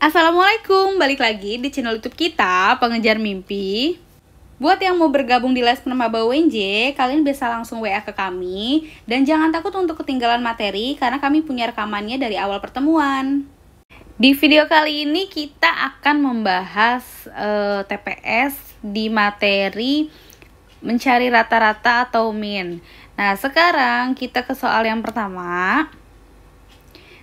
Assalamualaikum, balik lagi di channel YouTube kita, Pengejar Mimpi. Buat yang mau bergabung di les Purnamaba wnj, kalian bisa langsung WA ke kami dan jangan takut untuk ketinggalan materi karena kami punya rekamannya dari awal pertemuan. Di video kali ini kita akan membahas uh, eh, TPS di materi mencari rata-rata atau min. Nah, sekarang kita ke soal yang pertama.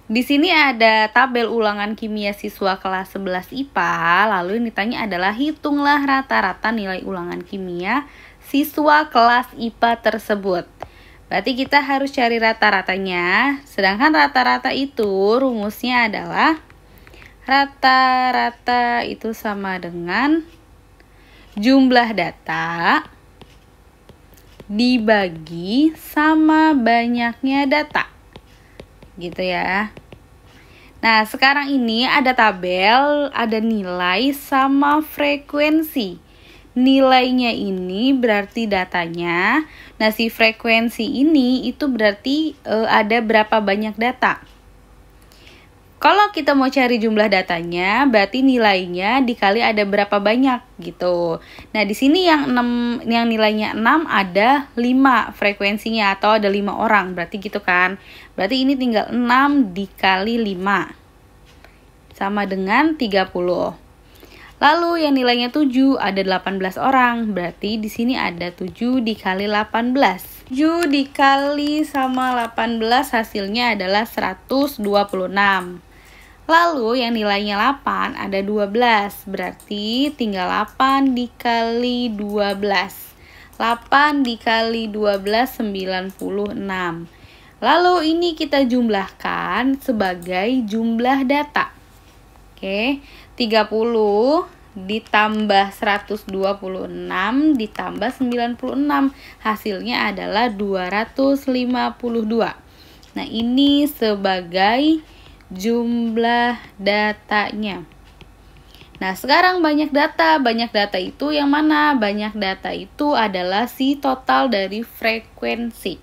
Di sini ada tabel ulangan kimia siswa kelas 11 IPA, lalu yang ditanya adalah hitunglah rata-rata nilai ulangan kimia siswa kelas IPA tersebut. Berarti kita harus cari rata-ratanya, sedangkan rata-rata itu rumusnya adalah rata-rata itu sama dengan jumlah data dibagi sama banyaknya data gitu ya. Nah, sekarang ini ada tabel, ada nilai sama frekuensi. Nilainya ini berarti datanya. Nah, si frekuensi ini itu berarti e, ada berapa banyak data. Kalau kita mau cari jumlah datanya, berarti nilainya dikali ada berapa banyak gitu. Nah, di sini yang 6 yang nilainya 6 ada 5 frekuensinya atau ada 5 orang, berarti gitu kan. Berarti ini tinggal 6 dikali 5 sama dengan 30. Lalu yang nilainya 7 ada 18 orang, berarti di sini ada 7 dikali 18. 7 dikali sama 18 hasilnya adalah 126. Lalu yang nilainya 8 ada 12, berarti tinggal 8 dikali 12. 8 dikali 12, 96. Lalu ini kita jumlahkan sebagai jumlah data. Oke, 30 ditambah 126 ditambah 96 hasilnya adalah 252. Nah, ini sebagai jumlah datanya. Nah, sekarang banyak data. Banyak data itu yang mana? Banyak data itu adalah si total dari frekuensi.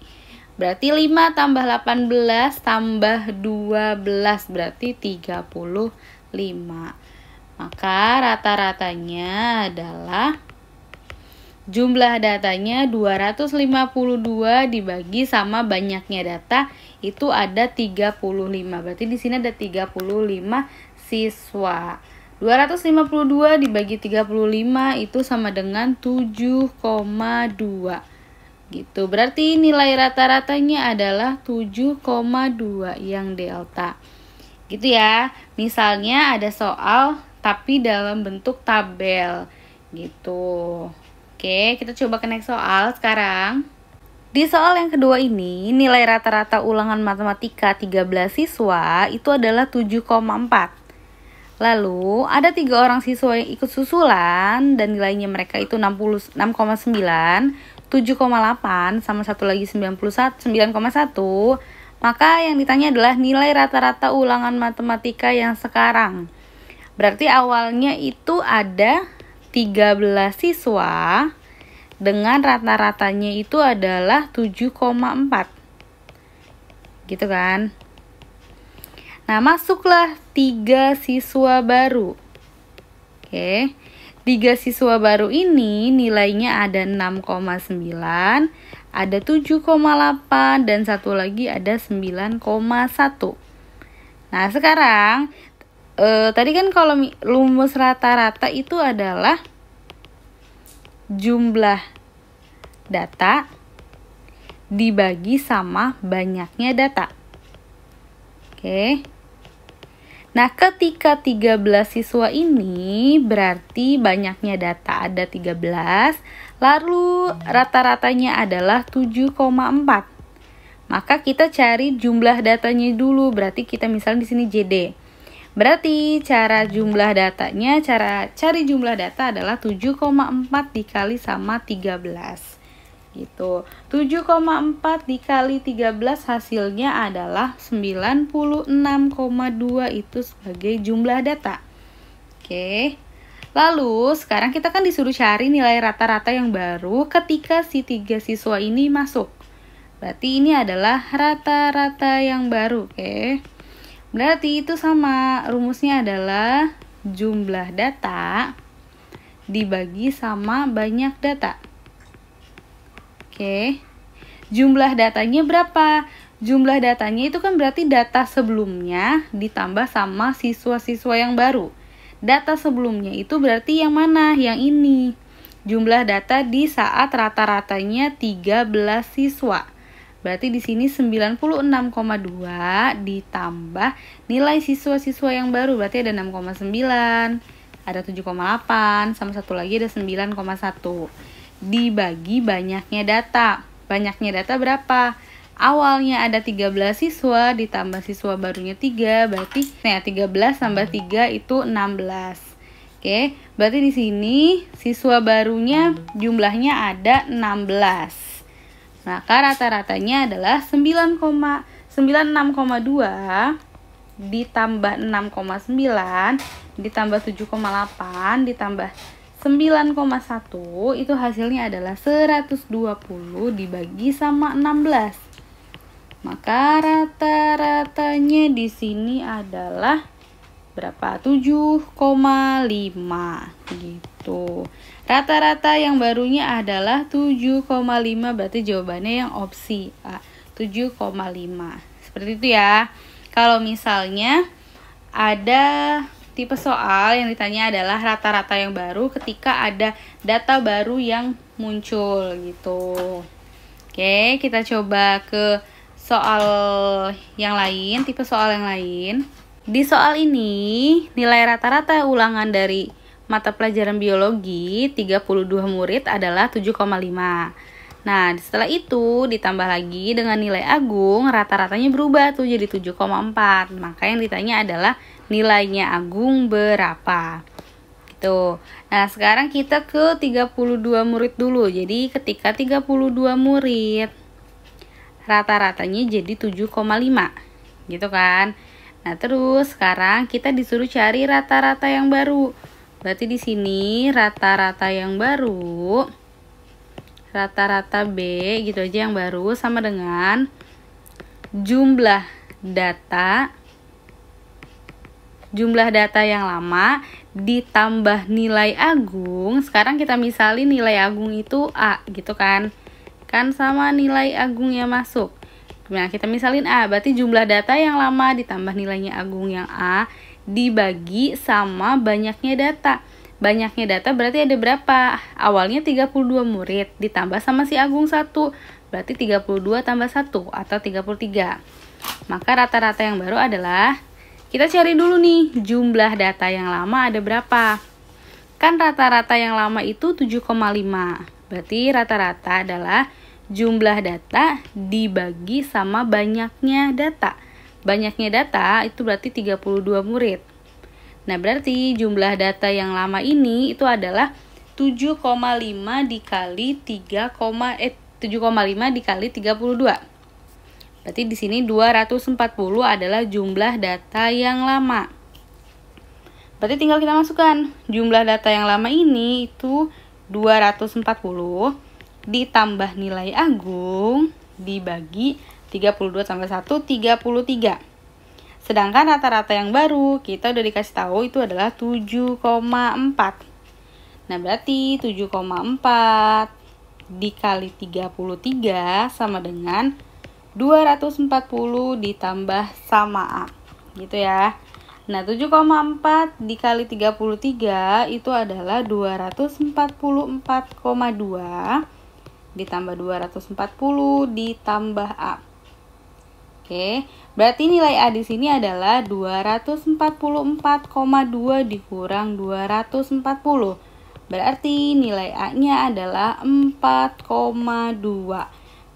Berarti 5 tambah 18 tambah 12 berarti 35. Maka rata-ratanya adalah Jumlah datanya 252 dibagi sama banyaknya data itu ada 35. Berarti di sini ada 35 siswa. 252 dibagi 35 itu sama dengan 7,2. Gitu. Berarti nilai rata-ratanya adalah 7,2 yang delta. Gitu ya. Misalnya ada soal tapi dalam bentuk tabel gitu. Oke, kita coba ke next soal sekarang. Di soal yang kedua ini, nilai rata-rata ulangan matematika 13 siswa itu adalah 7,4. Lalu, ada tiga orang siswa yang ikut susulan dan nilainya mereka itu 66,9, 7,8, sama satu lagi 99,1. Maka yang ditanya adalah nilai rata-rata ulangan matematika yang sekarang. Berarti awalnya itu ada 13 siswa dengan rata-ratanya itu adalah 7,4. Gitu kan? Nah, masuklah 3 siswa baru. Oke. 3 siswa baru ini nilainya ada 6,9, ada 7,8 dan satu lagi ada 9,1. Nah, sekarang uh, tadi kan kalau rumus rata-rata itu adalah jumlah data dibagi sama banyaknya data. Oke. Nah, ketika 13 siswa ini berarti banyaknya data ada 13, lalu rata-ratanya adalah 7,4. Maka kita cari jumlah datanya dulu, berarti kita misalnya di sini JD. Berarti cara jumlah datanya, cara cari jumlah data adalah 7,4 dikali sama 13. Gitu. 7,4 dikali 13 hasilnya adalah 96,2 itu sebagai jumlah data. Oke. Lalu sekarang kita kan disuruh cari nilai rata-rata yang baru ketika si tiga siswa ini masuk. Berarti ini adalah rata-rata yang baru, oke? Okay? Berarti itu sama rumusnya adalah jumlah data dibagi sama banyak data. Oke. Jumlah datanya berapa? Jumlah datanya itu kan berarti data sebelumnya ditambah sama siswa-siswa yang baru. Data sebelumnya itu berarti yang mana? Yang ini. Jumlah data di saat rata-ratanya 13 siswa. Berarti di sini 96,2 ditambah nilai siswa-siswa yang baru berarti ada 6,9, ada 7,8, sama satu lagi ada 9,1. Dibagi banyaknya data. Banyaknya data berapa? Awalnya ada 13 siswa ditambah siswa barunya 3, berarti nah 13 tambah 3 itu 16. Oke, berarti di sini siswa barunya jumlahnya ada 16. Maka rata-ratanya adalah 96,2 ditambah 6,9 ditambah 7,8 ditambah 9,1 itu hasilnya adalah 120 dibagi sama 16. Maka rata-ratanya di sini adalah berapa? 7,5 gitu. Rata-rata yang barunya adalah 7,5 berarti jawabannya yang opsi A 7,5 seperti itu ya kalau misalnya ada tipe soal yang ditanya adalah rata-rata yang baru ketika ada data baru yang muncul gitu. Oke, kita coba ke soal yang lain, tipe soal yang lain. Di soal ini, nilai rata-rata ulangan dari mata pelajaran biologi 32 murid adalah 7,5. Nah, setelah itu ditambah lagi dengan nilai agung rata-ratanya berubah tuh jadi 7,4. Maka yang ditanya adalah nilainya agung berapa. Gitu. Nah, sekarang kita ke 32 murid dulu. Jadi ketika 32 murid rata-ratanya jadi 7,5. Gitu kan? Nah, terus sekarang kita disuruh cari rata-rata yang baru. Berarti di sini rata-rata yang baru rata-rata B gitu aja yang baru sama dengan jumlah data jumlah data yang lama ditambah nilai agung. Sekarang kita misalin nilai agung itu A gitu kan. Kan sama nilai agung yang masuk. Nah, kita misalin A, berarti jumlah data yang lama ditambah nilainya agung yang A dibagi sama banyaknya data. Banyaknya data berarti ada berapa? Awalnya 32 murid ditambah sama si Agung 1. Berarti 32 tambah 1 atau 33. Maka rata-rata yang baru adalah kita cari dulu nih jumlah data yang lama ada berapa. Kan rata-rata yang lama itu 7,5. Berarti rata-rata adalah jumlah data dibagi sama banyaknya data. Banyaknya data itu berarti 32 murid. Nah, berarti jumlah data yang lama ini itu adalah 7,5 dikali 3, eh 7,5 dikali 32. Berarti di sini 240 adalah jumlah data yang lama. Berarti tinggal kita masukkan. Jumlah data yang lama ini itu 240 ditambah nilai agung dibagi 32 sampai 1, 33. Sedangkan rata-rata yang baru, kita udah dikasih tahu itu adalah 7,4. Nah, berarti 7,4 dikali 33 sama dengan 240 ditambah sama A. Gitu ya. Nah, 7,4 dikali 33 itu adalah 244,2 ditambah 240 ditambah A. Oke, berarti nilai A di sini adalah 244,2 dikurang 240. Berarti nilai A-nya adalah 4,2.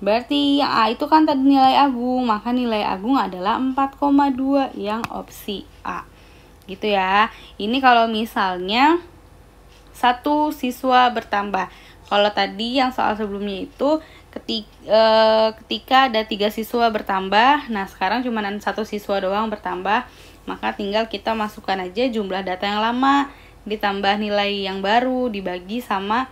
Berarti yang A itu kan tadi nilai agung, maka nilai agung adalah 4,2 yang opsi A. Gitu ya. Ini kalau misalnya satu siswa bertambah. Kalau tadi yang soal sebelumnya itu ketika, eh, ketika ada tiga siswa bertambah nah sekarang cuma satu siswa doang bertambah maka tinggal kita masukkan aja jumlah data yang lama ditambah nilai yang baru dibagi sama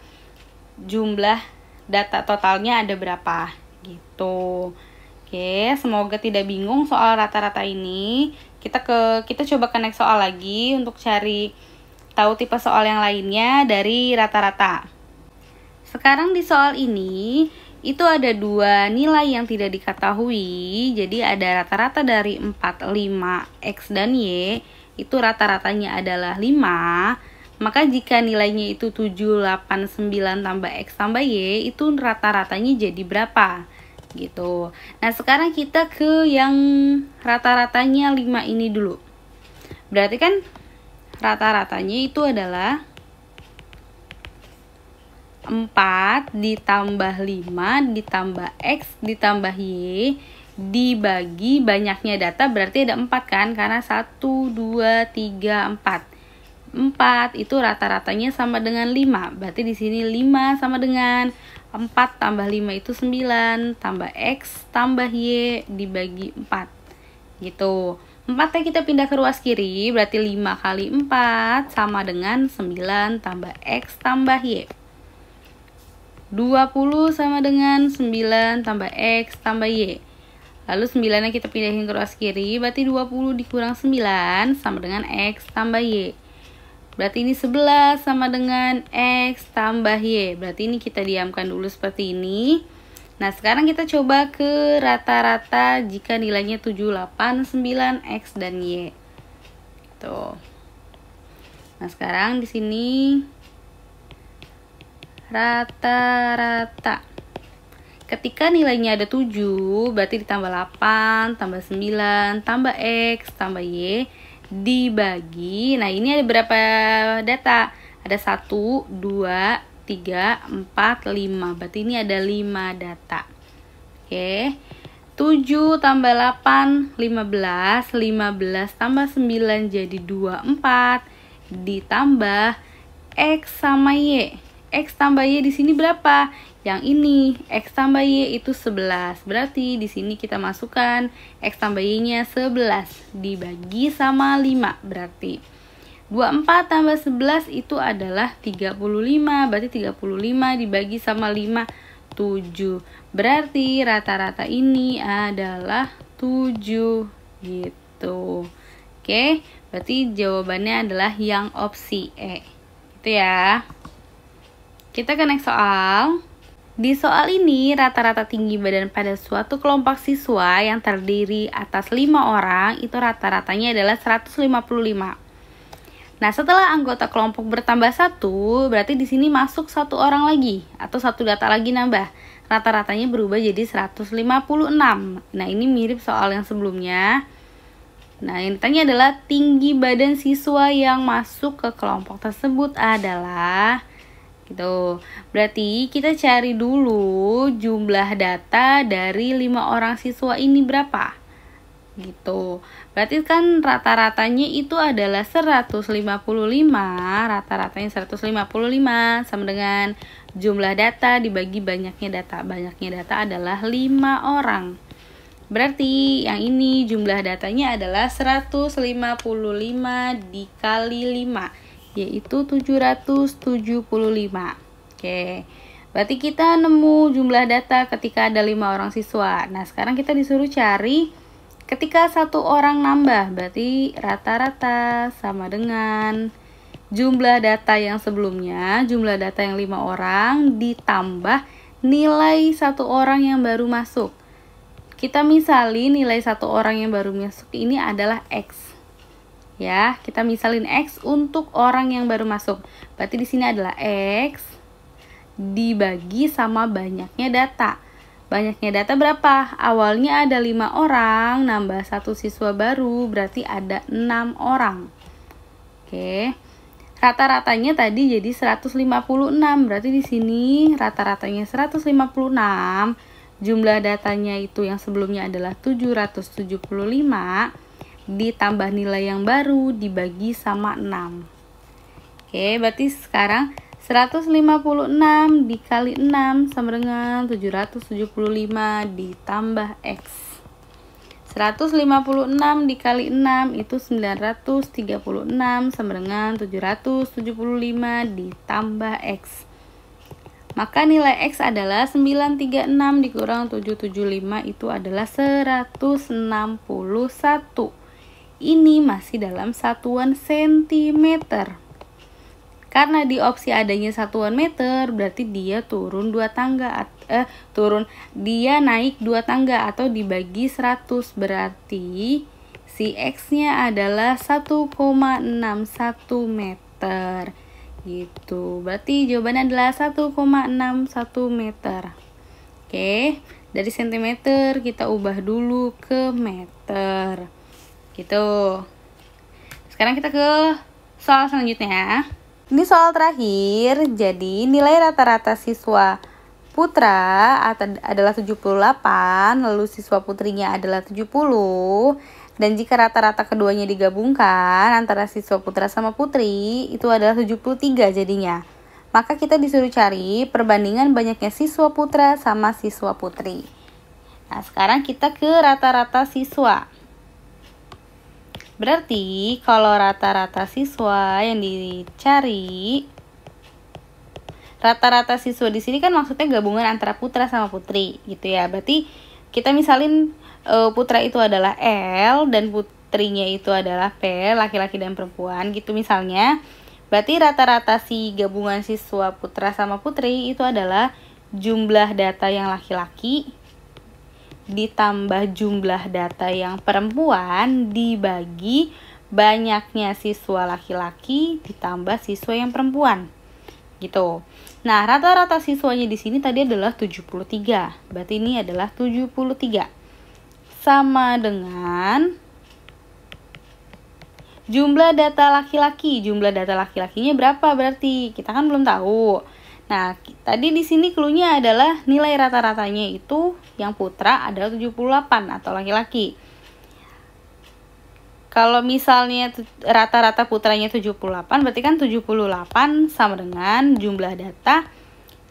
jumlah data totalnya ada berapa gitu Oke, semoga tidak bingung soal rata-rata ini. Kita ke kita coba connect soal lagi untuk cari tahu tipe soal yang lainnya dari rata-rata. Sekarang di soal ini itu ada dua nilai yang tidak diketahui. Jadi ada rata-rata dari 4, 5, X dan Y. Itu rata-ratanya adalah 5. Maka jika nilainya itu 7, 8, 9 tambah X tambah Y itu rata-ratanya jadi berapa? Gitu. Nah sekarang kita ke yang rata-ratanya 5 ini dulu. Berarti kan rata-ratanya itu adalah 4 ditambah 5 ditambah X ditambah Y dibagi banyaknya data berarti ada 4 kan karena 1, 2, 3, 4 4 itu rata-ratanya sama dengan 5 berarti di sini 5 sama dengan 4 tambah 5 itu 9 tambah X tambah Y dibagi 4 gitu 4 ya, kita pindah ke ruas kiri berarti 5 kali 4 sama dengan 9 tambah X tambah Y 20 sama dengan 9 tambah X tambah Y. Lalu 9-nya kita pindahin ke ruas kiri, berarti 20 dikurang 9 sama dengan X tambah Y. Berarti ini 11 sama dengan X tambah Y. Berarti ini kita diamkan dulu seperti ini. Nah, sekarang kita coba ke rata-rata jika nilainya 7, 8, 9, X, dan Y. Tuh. Nah, sekarang di sini rata-rata. Ketika nilainya ada 7, berarti ditambah 8, tambah 9, tambah X, tambah Y, dibagi. Nah, ini ada berapa data? Ada 1, 2, 3, 4, 5. Berarti ini ada 5 data. Oke. 7 tambah 8, 15. 15 tambah 9 jadi 24. Ditambah X sama Y. X tambah Y di sini berapa? Yang ini, X tambah Y itu 11. Berarti di sini kita masukkan X tambah Y-nya 11. Dibagi sama 5, berarti. 24 tambah 11 itu adalah 35. Berarti 35 dibagi sama 5, 7. Berarti rata-rata ini adalah 7. Gitu. Oke, berarti jawabannya adalah yang opsi E. Gitu ya. Kita ke next soal. Di soal ini, rata-rata tinggi badan pada suatu kelompok siswa yang terdiri atas 5 orang itu rata-ratanya adalah 155. Nah, setelah anggota kelompok bertambah satu, berarti di sini masuk satu orang lagi atau satu data lagi nambah. Rata-ratanya berubah jadi 156. Nah, ini mirip soal yang sebelumnya. Nah, yang ditanya adalah tinggi badan siswa yang masuk ke kelompok tersebut adalah gitu. Berarti kita cari dulu jumlah data dari lima orang siswa ini berapa gitu. Berarti kan rata-ratanya itu adalah 155, rata-ratanya 155 sama dengan jumlah data dibagi banyaknya data. Banyaknya data adalah 5 orang. Berarti yang ini jumlah datanya adalah 155 dikali 5 yaitu 775. Oke. Berarti kita nemu jumlah data ketika ada 5 orang siswa. Nah, sekarang kita disuruh cari ketika satu orang nambah, berarti rata-rata sama dengan jumlah data yang sebelumnya, jumlah data yang 5 orang ditambah nilai satu orang yang baru masuk. Kita misali nilai satu orang yang baru masuk ini adalah X ya. Kita misalin X untuk orang yang baru masuk. Berarti di sini adalah X dibagi sama banyaknya data. Banyaknya data berapa? Awalnya ada lima orang, nambah satu siswa baru, berarti ada enam orang. Oke. Rata-ratanya tadi jadi 156, berarti di sini rata-ratanya 156. Jumlah datanya itu yang sebelumnya adalah 775 ditambah nilai yang baru dibagi sama 6. Oke, berarti sekarang 156 dikali 6 sama dengan 775 ditambah X. 156 dikali 6 itu 936 sama dengan 775 ditambah X. Maka nilai X adalah 936 dikurang 775 itu adalah 161 ini masih dalam satuan sentimeter. Karena di opsi adanya satuan meter, berarti dia turun dua tangga eh turun dia naik dua tangga atau dibagi 100 berarti si X-nya adalah 1,61 meter. Gitu. Berarti jawabannya adalah 1,61 meter. Oke, dari sentimeter kita ubah dulu ke meter gitu sekarang kita ke soal selanjutnya ya. ini soal terakhir jadi nilai rata-rata siswa putra adalah 78 lalu siswa putrinya adalah 70 dan jika rata-rata keduanya digabungkan antara siswa putra sama putri itu adalah 73 jadinya maka kita disuruh cari perbandingan banyaknya siswa putra sama siswa putri. Nah, sekarang kita ke rata-rata siswa. Berarti kalau rata-rata siswa yang dicari rata-rata siswa di sini kan maksudnya gabungan antara putra sama putri gitu ya. Berarti kita misalin eh, putra itu adalah L dan putrinya itu adalah P, laki-laki dan perempuan gitu misalnya. Berarti rata-rata si gabungan siswa putra sama putri itu adalah jumlah data yang laki-laki ditambah jumlah data yang perempuan dibagi banyaknya siswa laki-laki ditambah siswa yang perempuan. Gitu. Nah, rata-rata siswanya di sini tadi adalah 73. Berarti ini adalah 73. Sama dengan jumlah data laki-laki. Jumlah data laki-lakinya berapa berarti? Kita kan belum tahu. Nah, tadi di sini clue adalah nilai rata-ratanya itu yang putra adalah 78 atau laki-laki. Kalau misalnya rata-rata putranya 78, berarti kan 78 sama dengan jumlah data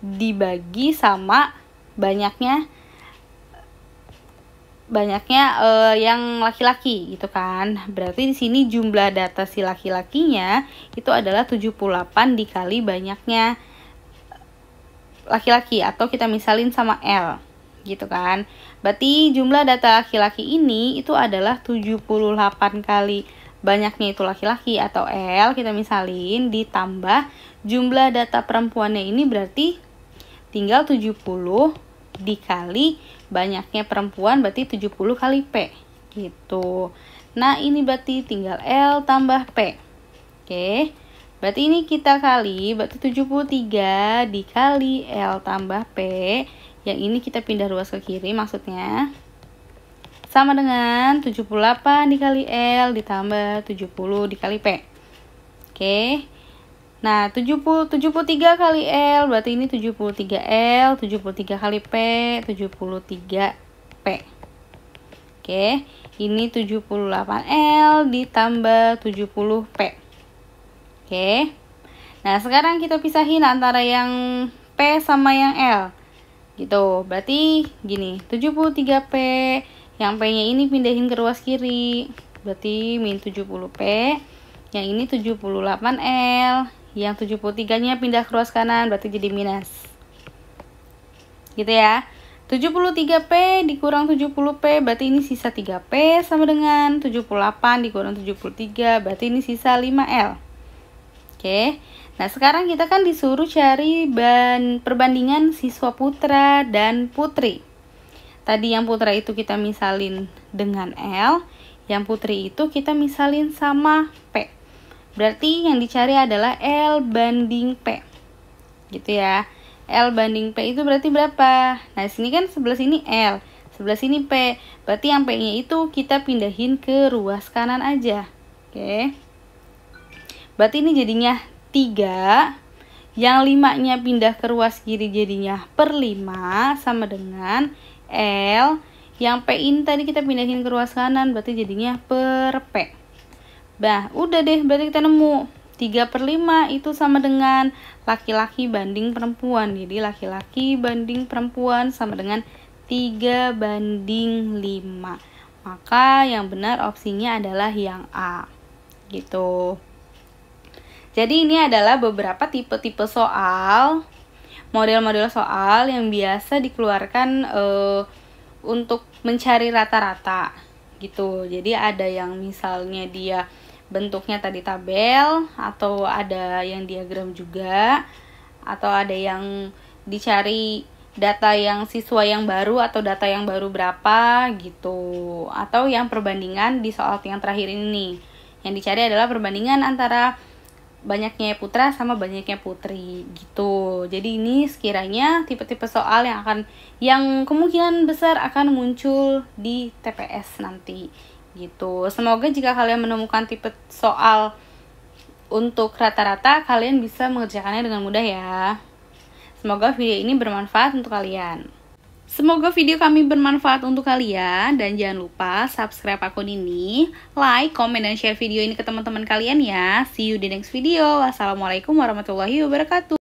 dibagi sama banyaknya banyaknya uh, yang laki-laki gitu kan. Berarti di sini jumlah data si laki-lakinya itu adalah 78 dikali banyaknya laki-laki atau kita misalin sama L gitu kan. Berarti jumlah data laki-laki ini itu adalah 78 kali banyaknya itu laki-laki atau L kita misalin ditambah jumlah data perempuannya ini berarti tinggal 70 dikali banyaknya perempuan berarti 70 kali P gitu. Nah, ini berarti tinggal L tambah P. Oke. Berarti ini kita kali berarti 73 dikali L tambah P yang ini kita pindah ruas ke kiri maksudnya sama dengan 78 dikali L ditambah 70 dikali P. Oke. Nah, 70 73 kali L berarti ini 73 L, 73 kali P, 73 P. Oke, ini 78 L ditambah 70 P. Oke. Nah, sekarang kita pisahin antara yang P sama yang L gitu berarti gini 73p yang p nya ini pindahin ke ruas kiri berarti min 70p yang ini 78l yang 73 nya pindah ke ruas kanan berarti jadi minus gitu ya 73P dikurang 70P berarti ini sisa 3P sama dengan 78 dikurang 73 berarti ini sisa 5L oke okay. Nah, sekarang kita kan disuruh cari ban perbandingan siswa putra dan putri. Tadi yang putra itu kita misalin dengan L, yang putri itu kita misalin sama P. Berarti yang dicari adalah L banding P. Gitu ya. L banding P itu berarti berapa? Nah, sini kan sebelah sini L, sebelah sini P. Berarti yang P-nya itu kita pindahin ke ruas kanan aja. Oke. Okay. Berarti ini jadinya 3 yang limanya pindah ke ruas kiri jadinya per 5 sama dengan L yang P ini tadi kita pindahin ke ruas kanan berarti jadinya per P Bah, udah deh berarti kita nemu 3 per 5 itu sama dengan laki-laki banding perempuan Jadi laki-laki banding perempuan sama dengan 3 banding 5 Maka yang benar opsinya adalah yang A Gitu jadi ini adalah beberapa tipe-tipe soal, model-model soal yang biasa dikeluarkan uh, untuk mencari rata-rata gitu. Jadi ada yang misalnya dia bentuknya tadi tabel atau ada yang diagram juga atau ada yang dicari data yang siswa yang baru atau data yang baru berapa gitu atau yang perbandingan di soal yang terakhir ini yang dicari adalah perbandingan antara banyaknya putra sama banyaknya putri gitu. Jadi ini sekiranya tipe-tipe soal yang akan yang kemungkinan besar akan muncul di TPS nanti gitu. Semoga jika kalian menemukan tipe soal untuk rata-rata kalian bisa mengerjakannya dengan mudah ya. Semoga video ini bermanfaat untuk kalian. Semoga video kami bermanfaat untuk kalian dan jangan lupa subscribe akun ini, like, komen, dan share video ini ke teman-teman kalian ya. See you di next video. Wassalamualaikum warahmatullahi wabarakatuh.